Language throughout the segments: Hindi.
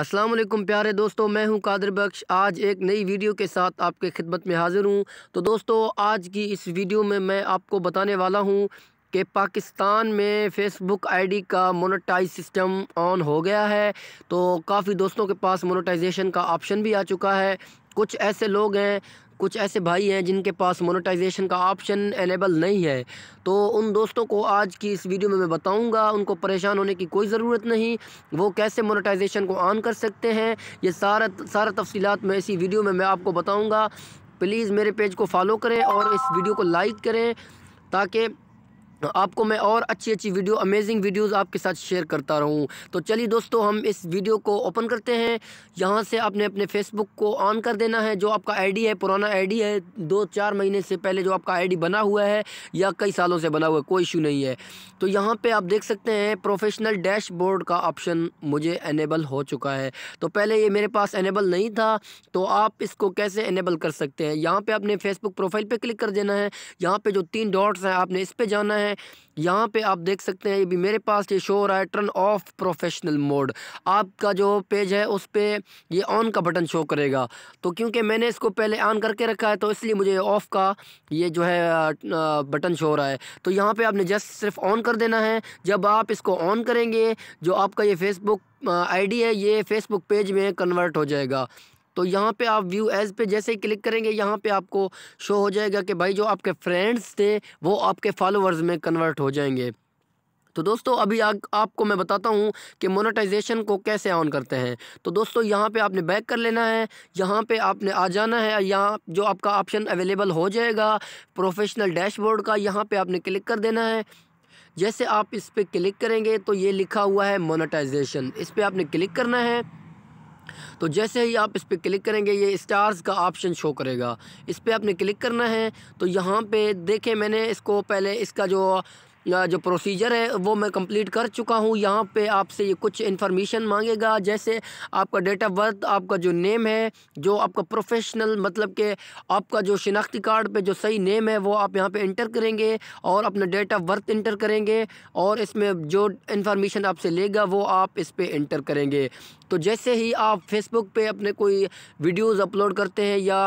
अस्सलाम वालेकुम प्यारे दोस्तों मैं हूं कादिर बख्श आज एक नई वीडियो के साथ आपके खिदमत में हाज़िर हूं तो दोस्तों आज की इस वीडियो में मैं आपको बताने वाला हूं कि पाकिस्तान में फेसबुक आईडी का मोनेटाइज सिस्टम ऑन हो गया है तो काफ़ी दोस्तों के पास मोनेटाइजेशन का ऑप्शन भी आ चुका है कुछ ऐसे लोग हैं कुछ ऐसे भाई हैं जिनके पास मोनेटाइजेशन का ऑप्शन अनेबल नहीं है तो उन दोस्तों को आज की इस वीडियो में मैं बताऊंगा उनको परेशान होने की कोई ज़रूरत नहीं वो कैसे मोनेटाइजेशन को ऑन कर सकते हैं ये सारा सारा तफसीत मैं इसी वीडियो में मैं आपको बताऊँगा प्लीज़ मेरे पेज को फॉलो करें और इस वीडियो को लाइक करें ताकि तो आपको मैं और अच्छी अच्छी वीडियो अमेजिंग वीडियोस आपके साथ शेयर करता रहूं तो चलिए दोस्तों हम इस वीडियो को ओपन करते हैं यहां से आपने अपने फेसबुक को ऑन कर देना है जो आपका आईडी है पुराना आईडी है दो चार महीने से पहले जो आपका आईडी बना हुआ है या कई सालों से बना हुआ है कोई इशू नहीं है तो यहाँ पर आप देख सकते हैं प्रोफेशनल डैशबोर्ड का ऑप्शन मुझे इनेबल हो चुका है तो पहले ये मेरे पास इनेबल नहीं था तो आप इसको कैसे एनेबल कर सकते हैं यहाँ पर आपने फेसबुक प्रोफाइल पर क्लिक कर देना है यहाँ पर जो तीन डॉट्स हैं आपने इस पर जाना है हैं यहाँ पे आप देख सकते हैं ये भी मेरे पास ये शो हो रहा है टर्न ऑफ प्रोफेशनल मोड आपका जो पेज है उस पर ये ऑन का बटन शो करेगा तो क्योंकि मैंने इसको पहले ऑन करके रखा है तो इसलिए मुझे ऑफ़ का ये जो है बटन शो हो रहा है तो यहाँ पे आपने जस्ट सिर्फ ऑन कर देना है जब आप इसको ऑन करेंगे जो आपका ये फेसबुक आईडी है ये फेसबुक पेज में कन्वर्ट हो जाएगा तो यहाँ पे आप व्यू एज पे जैसे ही क्लिक करेंगे यहाँ पे आपको शो हो जाएगा कि भाई जो आपके फ्रेंड्स थे वो आपके फॉलोअर्स में कन्वर्ट हो जाएंगे तो दोस्तों अभी आ, आपको मैं बताता हूँ कि मोनेटाइजेशन को कैसे ऑन करते हैं तो दोस्तों यहाँ पे आपने बैक कर लेना है यहाँ पे आपने आ जाना है यहाँ जो आपका ऑप्शन अवेलेबल हो जाएगा प्रोफेशनल डैशबोर्ड का यहाँ पे आपने क्लिक कर देना है जैसे आप इस पर क्लिक करेंगे तो ये लिखा हुआ है मोनेटाइजेशन इस पर आपने क्लिक करना है तो जैसे ही आप इस पर क्लिक करेंगे ये स्टार्स का ऑप्शन शो करेगा इस पर आपने क्लिक करना है तो यहाँ पे देखें मैंने इसको पहले इसका जो जो प्रोसीजर है वो मैं कंप्लीट कर चुका हूँ यहाँ पे आपसे ये कुछ इन्फॉर्मेशन मांगेगा जैसे आपका डेट ऑफ बर्थ आपका जो नेम है जो आपका प्रोफेशनल मतलब के आपका जो शिनाख्ती कार्ड पे जो सही नेम है वो आप यहाँ पे इंटर करेंगे और अपना डेट ऑफ बर्थ इंटर करेंगे और इसमें जो इन्फॉर्मेशन आपसे लेगा वो आप इस पर इंटर करेंगे तो जैसे ही आप फेसबुक पर अपने कोई वीडियोज़ अपलोड करते हैं या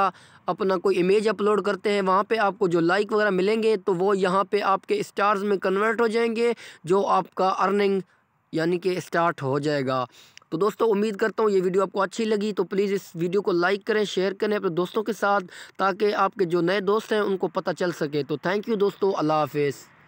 अपना कोई इमेज अपलोड करते हैं वहाँ पे आपको जो लाइक वगैरह मिलेंगे तो वो यहाँ पे आपके स्टार्स में कन्वर्ट हो जाएंगे जो आपका अर्निंग यानी कि स्टार्ट हो जाएगा तो दोस्तों उम्मीद करता हूँ ये वीडियो आपको अच्छी लगी तो प्लीज़ इस वीडियो को लाइक करें शेयर करें अपने दोस्तों के साथ ताकि आपके जो नए दोस्त हैं उनको पता चल सके तो थैंक यू दोस्तों अल्लाह हाफिज़